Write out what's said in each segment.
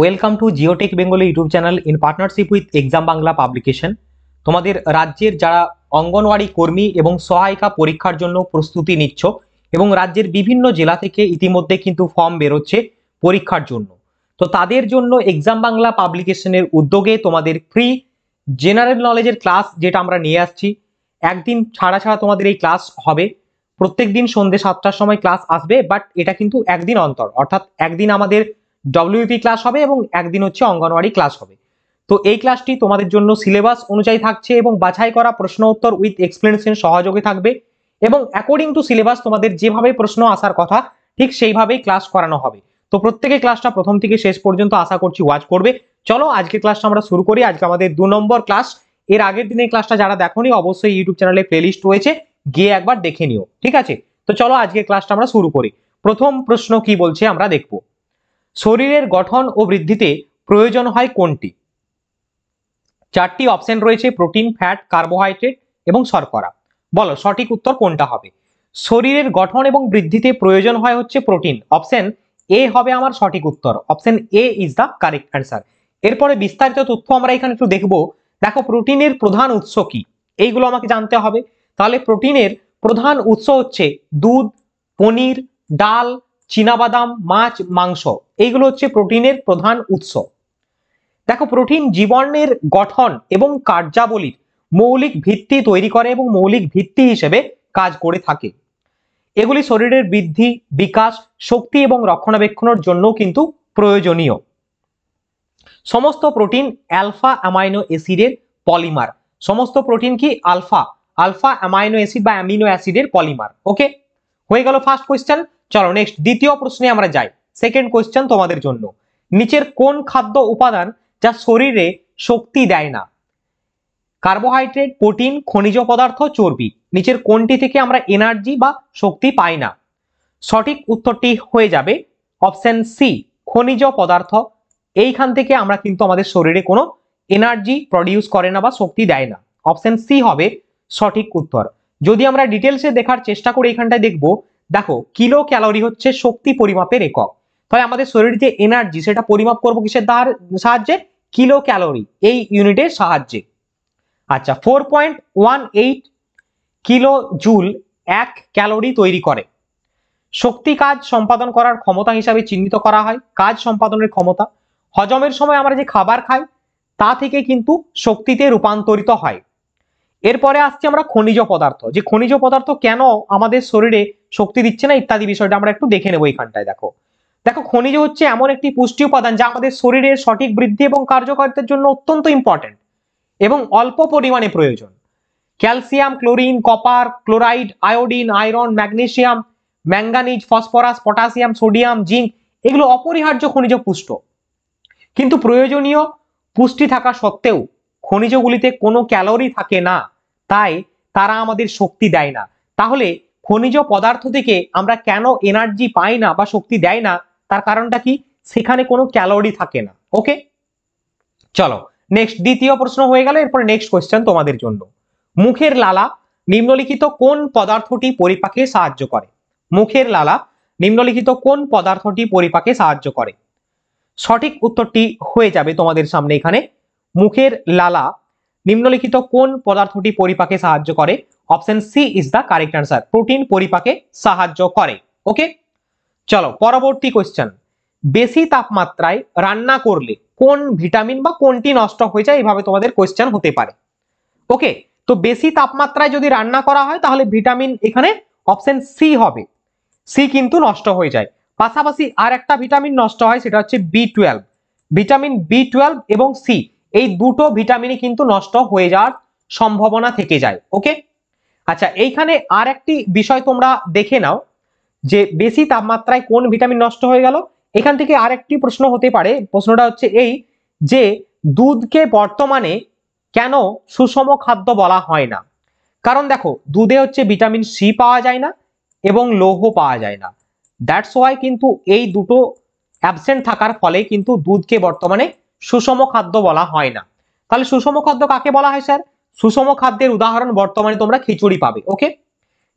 welcome to Geotech Bengali YouTube channel in partnership with exam Bangla publication তোমাদের রাজ্যের যারা অঙ্গনওয়াড়ি কর্মী এবং সহায়িকা পরীক্ষার জন্য প্রস্তুতি নিচ্ছ এবং রাজ্যের বিভিন্ন জেলা থেকে ইতিমধ্যে কিন্তু ফর্ম বেরোচ্ছে পরীক্ষার জন্য তো তাদের জন্য এক্সাম বাংলা পাবলিকেশনের উদ্যোগে তোমাদের ফ্রি জেনারেল নলেজের ক্লাস যেটা আমরা নিয়ে আসছি একদিন ছাড়া ছাড়া তোমাদের এই ক্লাস হবে প্রত্যেক দিন সন্ধ্যে সাতটার সময় ক্লাস আসবে বাট এটা কিন্তু একদিন অন্তর অর্থাৎ একদিন আমাদের ডব্লিউপি ক্লাস e হবে এবং একদিন হচ্ছে অঙ্গনওয়াড়ি ক্লাস হবে তো এই ক্লাসটি তোমাদের জন্য সিলেবাস অনুযায়ী থাকছে এবং বাছাই করা প্রশ্ন উত্তর উইথ এক্সপ্লেনেশন সহযোগে থাকবে এবং অ্যাকর্ডিং টু সিলেবাস তোমাদের যেভাবে প্রশ্ন আসার কথা ঠিক সেইভাবেই ক্লাস করানো হবে তো প্রত্যেকে ক্লাসটা প্রথম থেকে শেষ পর্যন্ত আশা করছি ওয়াচ করবে চলো আজকে ক্লাসটা আমরা শুরু করি আজকে আমাদের দু নম্বর ক্লাস এর আগের দিনের ক্লাসটা যারা দেখোনি অবশ্যই ইউটিউব চ্যানেলে প্লেলিস্ট রয়েছে গিয়ে একবার দেখে নিও ঠিক আছে তো চলো আজকে ক্লাসটা আমরা শুরু করি প্রথম প্রশ্ন কি বলছে আমরা দেখবো শরীরের গঠন ও বৃদ্ধিতে প্রয়োজন হয় কোনটি চারটি অপশন রয়েছে প্রোটিন ফ্যাট কার্বোহাইড্রেট এবং শর্করা বলো সঠিক উত্তর কোনটা হবে শরীরের গঠন এবং বৃদ্ধিতে প্রয়োজন হয় হচ্ছে প্রোটিন অপশন এ হবে আমার সঠিক উত্তর option A is the correct answer এরপরে বিস্তারিত তথ্য আমরা এখানে একটু দেখব দেখো প্রোটিনের প্রধান উৎস কি এইগুলো আমাকে জানতে হবে তাহলে প্রোটিনের প্রধান উৎস হচ্ছে দুধ পনির ডাল বাদাম মাছ মাংস এইগুলো হচ্ছে প্রোটিনের প্রধান উৎস দেখো প্রোটিন জীবনের গঠন এবং কার্যাবলীর মৌলিক ভিত্তি তৈরি করে এবং মৌলিক ভিত্তি হিসেবে কাজ করে থাকে এগুলি শরীরের বৃদ্ধি বিকাশ শক্তি এবং রক্ষণাবেক্ষণের জন্য কিন্তু প্রয়োজনীয় সমস্ত প্রোটিন অ্যালফা অ্যামাইনো অ্যাসিডের পলিমার সমস্ত প্রোটিন কি আলফা আলফা অ্যামাইনো অ্যাসিড বা অ্যামিনো অ্যাসিডের পলিমার ওকে হয়ে গেল ফার্স্ট কোয়েশ্চেন চলো নেক্সট দ্বিতীয় প্রশ্নে আমরা যাই সেকেন্ড কোয়েশ্চেন তোমাদের জন্য নিচের কোন খাদ্য উপাদান যা শরীরে শক্তি দেয় না কার্বোহাইড্রেট প্রোটিন খনিজ পদার্থ চর্বি নিচের কোনটি থেকে আমরা এনার্জি বা শক্তি পাই না সঠিক উত্তরটি হয়ে যাবে অপশান সি খনিজ পদার্থ এইখান থেকে আমরা কিন্তু আমাদের শরীরে কোনো এনার্জি প্রডিউস করে না বা শক্তি দেয় না অপশান সি হবে সঠিক উত্তর যদি আমরা ডিটেলসে দেখার চেষ্টা করে এখানটায় দেখব দেখো কিলো ক্যালোরি হচ্ছে শক্তি পরিমাপের একক তাই আমাদের শরীর যে এনার্জি সেটা পরিমাপ করবো কিসের দ্বার সাহায্যে কিলো ক্যালোরি এই ইউনিটের সাহায্যে আচ্ছা four point one eight kilo joule এক ক্যালোরি তৈরি করে শক্তি কাজ সম্পাদন করার ক্ষমতা হিসাবে চিহ্নিত করা হয় কাজ সম্পাদনের ক্ষমতা হজমের সময় আমরা যে খাবার খাই তা থেকে কিন্তু শক্তিতে রূপান্তরিত হয় এরপরে আসছি আমরা খনিজ পদার্থ যে খনিজ পদার্থ কেন আমাদের শরীরে শক্তি দিচ্ছে না ইত্যাদি বিষয়টা আমরা একটু দেখে নেবো এইখানটায় দেখো দেখো খনিজ হচ্ছে এমন একটি পুষ্টি উপাদান যা আমাদের শরীরের সঠিক বৃদ্ধি এবং কার্যকারিতার জন্য অত্যন্ত ইম্পর্টেন্ট এবং অল্প পরিমাণে প্রয়োজন calcium chlorine copper chloride iodine iron magnesium manganese phosphorus potassium sodium zinc এগুলো অপরিহার্য খনিজ পুষ্ট কিন্তু প্রয়োজনীয় পুষ্টি থাকা সত্ত্বেও খনিজগুলিতে কোনো ক্যালোরি থাকে না তাই তারা আমাদের শক্তি দেয় না তাহলে খনিজ পদার্থ থেকে আমরা কেন এনার্জি পাই না বা শক্তি দেয় না তার কারণটা কি সেখানে কোনো ক্যালোরি থাকে না ওকে চলো নেক্সট দ্বিতীয় প্রশ্ন হয়ে গেল এরপরে নেক্সট কোয়েশ্চেন তোমাদের জন্য মুখের লালা নিম্নলিখিত কোন পদার্থটি পরিপাকে সাহায্য করে মুখের লালা নিম্নলিখিত কোন পদার্থটি পরিপাকে সাহায্য করে সঠিক উত্তরটি হয়ে যাবে তোমাদের সামনে এখানে মুখের লালা নিম্নলিখিত কোন পদার্থটি পরিপাকে সাহায্য করে option C is the correct answer protein পরিপাকে সাহায্য করে ওকে চলো পরবর্তী কোয়েশ্চেন বেশি তাপমাত্রায় রান্না করলে কোন ভিটামিন বা কোনটি নষ্ট হয়ে যায় এভাবে তোমাদের কোয়েশ্চেন হতে পারে ওকে তো বেশি তাপমাত্রায় যদি রান্না করা হয় তাহলে ভিটামিন এখানে অপশন সি হবে সি কিন্তু নষ্ট হয়ে যায় পাশাপাশি আর একটা ভিটামিন নষ্ট হয় সেটা হচ্ছে B twelve vitamin B twelve এবং সি এই দুটো ভিটামিনই কিন্তু নষ্ট হয়ে যাওয়ার সম্ভাবনা থেকে যায় ওকে আচ্ছা এইখানে আর একটি বিষয় তোমরা দেখে নাও যে বেশি তাপমাত্রায় কোন ভিটামিন নষ্ট হয়ে গেল এখান থেকে আর একটি প্রশ্ন হতে পারে প্রশ্নটা হচ্ছে এই যে দুধকে বর্তমানে কেন সুষম খাদ্য বলা হয় না কারণ দেখো দুধে হচ্ছে ভিটামিন সি পাওয়া যায় না এবং লৌহ পাওয়া যায় না দ্যাটস ওয়াই কিন্তু এই দুটো অ্যাবসেন্ট থাকার ফলে কিন্তু দুধকে বর্তমানে সুষম খাদ্য বলা হয় না তাহলে সুষম খাদ্য কাকে বলা হয় স্যার সুষম খাদ্যের উদাহরণ বর্তমানে তোমরা খিচুড়ি পাবে ওকে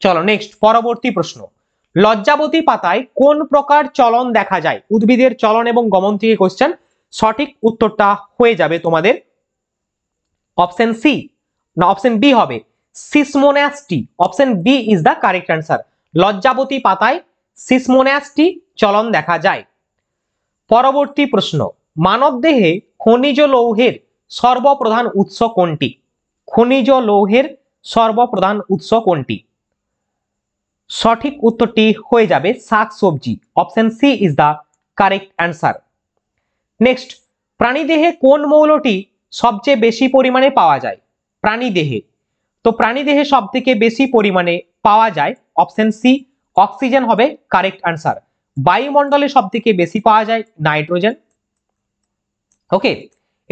চলো নেক্সট পরবর্তী প্রশ্ন লজ্জাবতী পাতায় কোন প্রকার চলন দেখা যায় উদ্ভিদের চলন এবং গমন থেকে কোশ্চেন সঠিক উত্তরটা হয়ে যাবে তোমাদের অপশন সি না অপশন বি হবে seismonasty option B is the correct answer লজ্জাবতী পাতায় সিসমোনাস্টি চলন দেখা যায় পরবর্তী প্রশ্ন মানবদেহে খনিজ লৌহের সর্বপ্রধান উৎস কোনটি খনিজ লৌহের সর্বপ্রধান উৎস কোনটি সঠিক উত্তরটি হয়ে যাবে শাক সবজি option C is the correct answer next প্রাণীদেহে কোন মৌলটি সবচেয়ে বেশি পরিমাণে পাওয়া যায় প্রাণীদেহে তো প্রাণীদেহে সব থেকে বেশি পরিমাণে পাওয়া যায় অপশন সি অক্সিজেন হবে কারেক্ট অ্যান্সার বায়ুমণ্ডলে সব থেকে বেশি পাওয়া যায় নাইট্রোজেন ওকে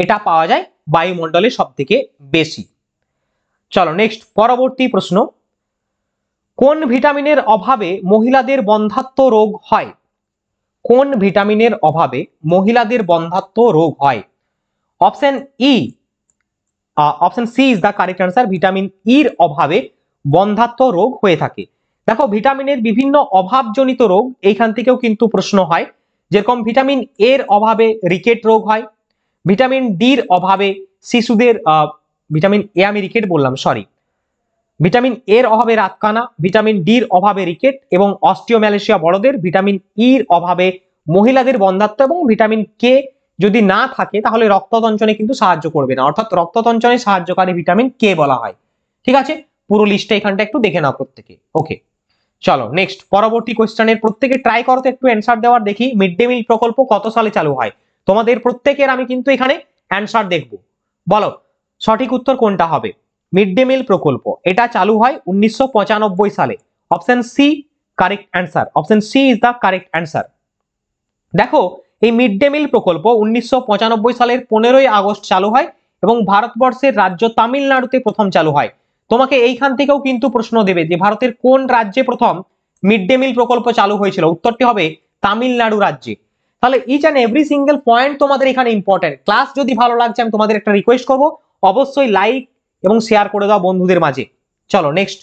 এটা পাওয়া যায় বায়ুমণ্ডলে সব থেকে বেশি চলো নেক্সট পরবর্তী প্রশ্ন কোন ভিটামিনের অভাবে মহিলাদের বন্ধাত্ম রোগ হয় কোন ভিটামিনের অভাবে মহিলাদের বন্ধাত্ম রোগ হয় option E option C is the correct answer vitamin ইর অভাবে বন্ধাত্ম রোগ হয়ে থাকে দেখো ভিটামিনের বিভিন্ন অভাবজনিত রোগ এইখান থেকেও কিন্তু প্রশ্ন হয় যেরকম ভিটামিন এর অভাবে রিকেট রোগ হয় ভিটামিন ডির অভাবে শিশুদের ভিটামিন এ আমি রিকেট বললাম সরি ভিটামিন এর অভাবে রাতকানা ভিটামিন ডির অভাবে রিকেট এবং অস্টিওম্যালেশিয়া বড়দের ভিটামিন ইর অভাবে মহিলাদের বন্ধাত্ব এবং ভিটামিন কে যদি না থাকে তাহলে রক্ততঞ্চনে কিন্তু সাহায্য করবে না অর্থাৎ রক্ততঞ্চনে সাহায্যকারী ভিটামিন কে বলা হয় ঠিক আছে পুরো লিস্টটা এখানটা একটু দেখে নাও প্রত্যেকে ওকে চলো নেক্সট পরবর্তী কোয়েশ্চেনের প্রত্যেকে ট্রাই করতে একটু অ্যান্সার দেওয়ার দেখি মিড ডে মিল প্রকল্প কত সালে চালু হয় তোমাদের প্রত্যেকের আমি কিন্তু এখানে অ্যান্সার দেখব বলো সঠিক উত্তর কোনটা হবে মিড ডে মিল প্রকল্প এটা চালু হয় উনিশশো সালে option C correct answer option C is the correct answer দেখো এই মিড ডে মিল প্রকল্প উনিশশো সালের পনেরোই আগস্ট চালু হয় এবং ভারতবর্ষের রাজ্য তামিলনাড়ুতে প্রথম চালু হয় তোমাকে এইখান থেকেও কিন্তু প্রশ্ন দেবে যে ভারতের কোন রাজ্যে প্রথম মিড ডে মিল প্রকল্প চালু হয়েছিল উত্তরটি হবে তামিলনাড়ু রাজ্যে তাহলে each and every single point তোমাদের এখানে ইম্পর্টেন্ট ক্লাস যদি ভালো লাগছে আমি তোমাদের একটা রিকোয়েস্ট করবো অবশ্যই লাইক এবং শেয়ার করে দাও বন্ধুদের মাঝে চলো নেক্সট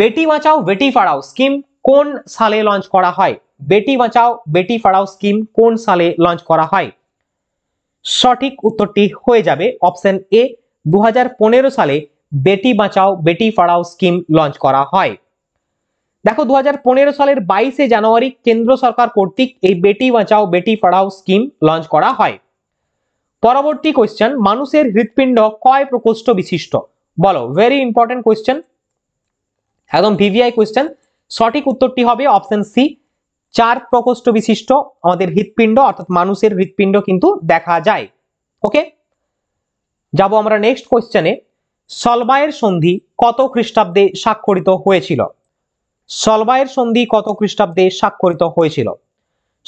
বেটি বাঁচাও বেটি ফাড়াও স্কিম কোন সালে লঞ্চ করা হয় বেটি বাঁচাও বেটি ফাড়াও স্কিম কোন সালে লঞ্চ করা হয় সঠিক উত্তরটি হয়ে যাবে অপশন এ দু সালে বেটি বাঁচাও বেটি ফাড়াও স্কিম লঞ্চ করা হয় দেখো দু সালের বাইশে জানুয়ারি কেন্দ্র সরকার কর্তৃক এই বেটি বাঁচাও বেটি পড়াও স্কিম লঞ্চ করা হয় পরবর্তী কোয়েশ্চেন মানুষের হৃৎপিণ্ড কয় প্রকোষ্ঠ বিশিষ্ট বলো ভেরি ইম্পর্টেন্ট কোয়েশ্চেন একদম ভিভিআই কোয়েশ্চেন সঠিক উত্তরটি হবে অপশন সি চার প্রকোষ্ঠ বিশিষ্ট আমাদের হৃৎপিণ্ড অর্থাৎ মানুষের হৃৎপিণ্ড কিন্তু দেখা যায় ওকে যাব আমরা নেক্সট কোয়েশ্চেনে সলবায়ের সন্ধি কত খ্রিস্টাব্দে স্বাক্ষরিত হয়েছিল সলবায়ের সন্ধি কত খ্রিস্টাব্দে স্বাক্ষরিত হয়েছিল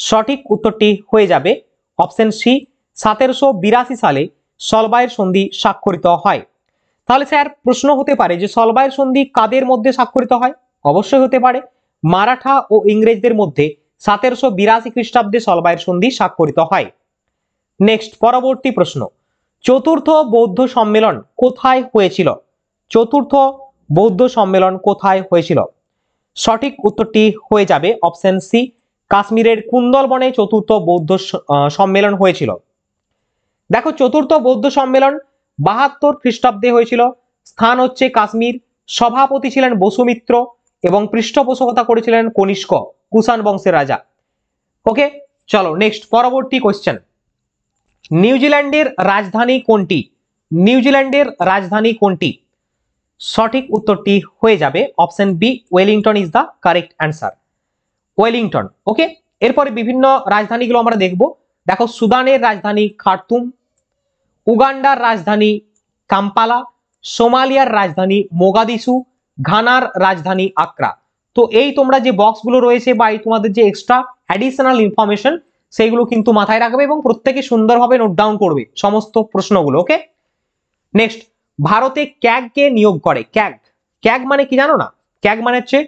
সঠিক উত্তরটি হয়ে যাবে অপশন সি সতেরোশো বিরাশি সালে সলবায়ের সন্ধি স্বাক্ষরিত হয় তাহলে স্যার প্রশ্ন হতে পারে যে সলবায়ের সন্ধি কাদের মধ্যে স্বাক্ষরিত হয় অবশ্যই হতে পারে মারাঠা ও ইংরেজদের মধ্যে সতেরোশো বিরাশি খ্রিস্টাব্দে সলবায়ের সন্ধি স্বাক্ষরিত হয় নেক্সট পরবর্তী প্রশ্ন চতুর্থ বৌদ্ধ সম্মেলন কোথায় হয়েছিল চতুর্থ বৌদ্ধ সম্মেলন কোথায় হয়েছিল সঠিক উত্তরটি হয়ে যাবে অপশন সি কাশ্মীরের কুন্দলবনে চতুর্থ বৌদ্ধ সম্মেলন হয়েছিল দেখো চতুর্থ বৌদ্ধ সম্মেলন বাহাত্তর খ্রিস্টাব্দে হয়েছিল স্থান হচ্ছে কাশ্মীর সভাপতি ছিলেন বসুমিত্র এবং পৃষ্ঠপোষকতা করেছিলেন কনিষ্ক কুষাণ বংশের রাজা ওকে চলো নেক্সট পরবর্তী কোয়েশ্চেন নিউজিল্যান্ডের রাজধানী কোনটি নিউজিল্যান্ডের রাজধানী কোনটি সঠিক উত্তরটি হয়ে যাবে option B Wellington is the correct answer Wellington okay এরপরে বিভিন্ন রাজধানীগুলো আমরা দেখব দেখো সুদানের রাজধানী খার্তুম উগান্ডার রাজধানী কাম্পালা সোমালিয়ার রাজধানী মোগাদিসু ঘানার রাজধানী আক্রা তো এই তোমরা যে বক্সগুলো রয়েছে বা এই তোমাদের যে এক্সট্রা অ্যাডিশনাল ইনফরমেশন সেইগুলো কিন্তু মাথায় রাখবে এবং প্রত্যেকে সুন্দরভাবে নোট ডাউন করবে সমস্ত প্রশ্নগুলো ওকে নেক্সট ভারতে ক্যাগকে নিয়োগ করে ক্যাগ ক্যাগ মানে কি জানো না ক্যাগ মানে হচ্ছে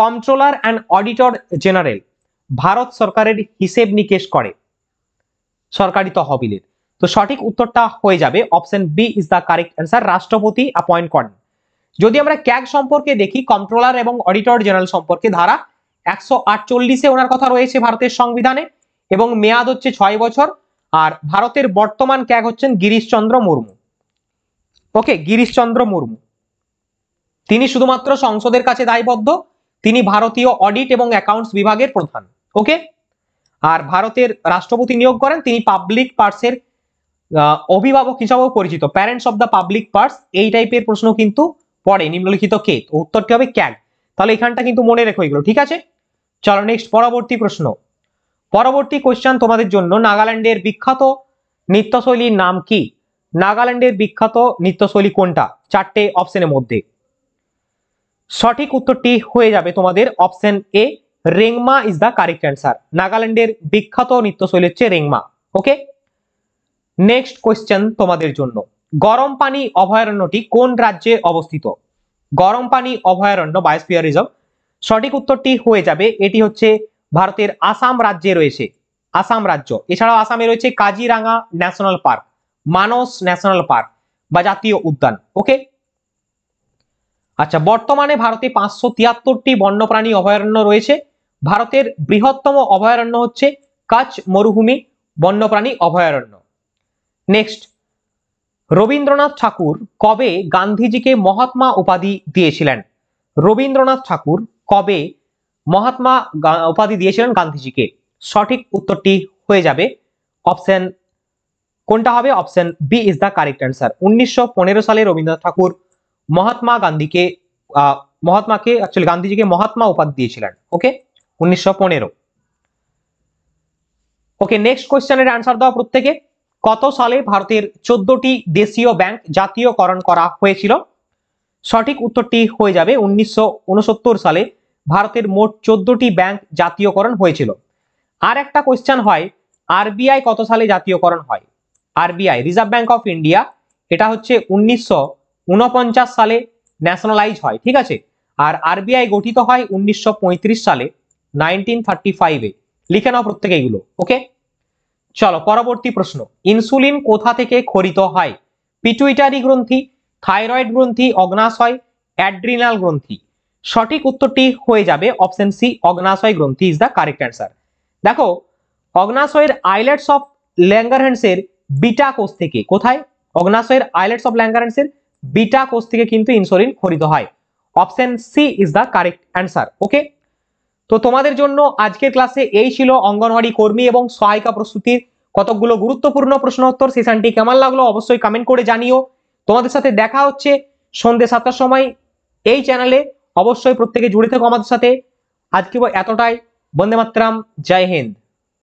controller and auditor general Bharat সরকারের হিসেব নিকেশ করে সরকারি তহবিলের তো সঠিক উত্তরটা হয়ে যাবে option B is the correct answer রাষ্ট্রপতি অ্যাপয়েন্ট করেন যদি আমরা ক্যাগ সম্পর্কে দেখি কন্ট্রোলার এবং অডিটর জেনারেল সম্পর্কে ধারা একশো আটচল্লিশে ওনার কথা রয়েছে ভারতের সংবিধানে এবং মেয়াদ হচ্ছে ছয় বছর আর ভারতের বর্তমান ক্যাগ হচ্ছেন গিরিশচন্দ্র মুর্মু ওকে গিরিশচন্দ্র মুর্মু তিনি শুধুমাত্র সংসদের কাছে দায়বদ্ধ তিনি ভারতীয় অডিট এবং অ্যাকাউন্টস বিভাগের প্রধান ওকে আর ভারতের রাষ্ট্রপতি নিয়োগ করেন তিনি পাবলিক পার্সের অভিভাবক হিসাবেও পরিচিত parents of the public purse এই টাইপের প্রশ্ন কিন্তু পড়ে নিম্নলিখিত কে উত্তরটি হবে ক্যাগ তাহলে এখানটা কিন্তু মনে রেখো এগুলো ঠিক আছে চলো নেক্সট পরবর্তী প্রশ্ন পরবর্তী কোয়েশ্চেন তোমাদের জন্য নাগাল্যান্ডের বিখ্যাত নৃত্যশৈলীর নাম কি নাগাল্যান্ডের বিখ্যাত নৃত্যশৈলী কোনটা চারটে অপশনের মধ্যে সঠিক উত্তরটি হয়ে যাবে তোমাদের option A Rengma is the correct answer নাগাল্যান্ডের বিখ্যাত নৃত্যশৈলী হচ্ছে রেংমা ওকে নেক্সট কোয়েশ্চেন তোমাদের জন্য গরম পানি অভয়ারণ্যটি কোন রাজ্যে অবস্থিত গরম পানি অভয়ারণ্য বায়োস্পিয়ার রিজার্ভ সঠিক উত্তরটি হয়ে যাবে এটি হচ্ছে ভারতের আসাম রাজ্যে রয়েছে আসাম রাজ্য এছাড়াও আসামে রয়েছে Kaziranga national park Manas national park বা জাতীয় উদ্যান ওকে আচ্ছা বর্তমানে ভারতে পাঁচশো তিয়াত্তরটি বন্যপ্রাণী অভয়ারণ্য রয়েছে ভারতের বৃহত্তম অভয়ারণ্য হচ্ছে কাচ মরুভূমি বন্যপ্রাণী অভয়ারণ্য নেক্সট রবীন্দ্রনাথ ঠাকুর কবে গান্ধীজিকে মহাত্মা উপাধি দিয়েছিলেন রবীন্দ্রনাথ ঠাকুর কবে মহাত্মা উপাধি দিয়েছিলেন গান্ধীজিকে সঠিক উত্তরটি হয়ে যাবে অপশন কোনটা হবে option B is the correct answer উনিশশো সালে রবীন্দ্রনাথ ঠাকুর মহাত্মা গান্ধীকে মহাত্মাকে অ্যাকচুয়ালি গান্ধীজিকে মহাত্মা উপাধি দিয়েছিলেন ওকে উনিশশো ওকে নেক্সট কোয়েশ্চেনের অ্যান্সার দাও প্রত্যেকে কত সালে ভারতের চোদ্দটি দেশীয় ব্যাংক জাতীয়করণ করা হয়েছিল সঠিক উত্তরটি হয়ে যাবে উনিশশো সালে ভারতের মোট চোদ্দটি ব্যাংক জাতীয়করণ হয়েছিল আর একটা কোয়েশ্চেন হয় আরবিআই কত সালে জাতীয়করণ হয় RBI reserve bank of India এটা হচ্ছে উনিশশো সালে ন্যাশনালাইজ হয় ঠিক আছে আর আরবিআই গঠিত হয় উনিশশো সালে নাইনটিন থার্টি ফাইভে লিখে নাও প্রত্যেকে এগুলো ওকে চলো পরবর্তী প্রশ্ন ইনসুলিন কোথা থেকে খরিত হয় পিটুইটারি গ্রন্থি থাইরয়েড গ্রন্থি অগ্নাশয় অ্যাড্রিনাল গ্রন্থি সঠিক উত্তরটি হয়ে যাবে অপশন সি অগ্নাশয় গ্রন্থি ইজ দ্য কারেক্ট অ্যান্সার দেখো অগ্নাশয়ের আইলেটস অফ ল্যাঙ্গারহ্যান্ডসের বিটা কোষ থেকে কোথায় অগ্নাশয়ের আইলেটস অফ ল্যাঙ্গারেন্সের বিটা কোষ থেকে কিন্তু ইনসুলিন খরিদ হয় option C is the correct answer okay তো তোমাদের জন্য আজকের ক্লাসে এই ছিল অঙ্গনওয়াড়ি কর্মী এবং সহায়িকা প্রস্তুতির কতকগুলো গুরুত্বপূর্ণ প্রশ্ন উত্তর সেশনটি কেমন লাগলো অবশ্যই কমেন্ট করে জানিও তোমাদের সাথে দেখা হচ্ছে সন্ধ্যে সাতটার সময় এই চ্যানেলে অবশ্যই প্রত্যেকে জুড়ে থাকো আমাদের সাথে আজকে এতটাই বন্দে মাতরাম জয় হিন্দ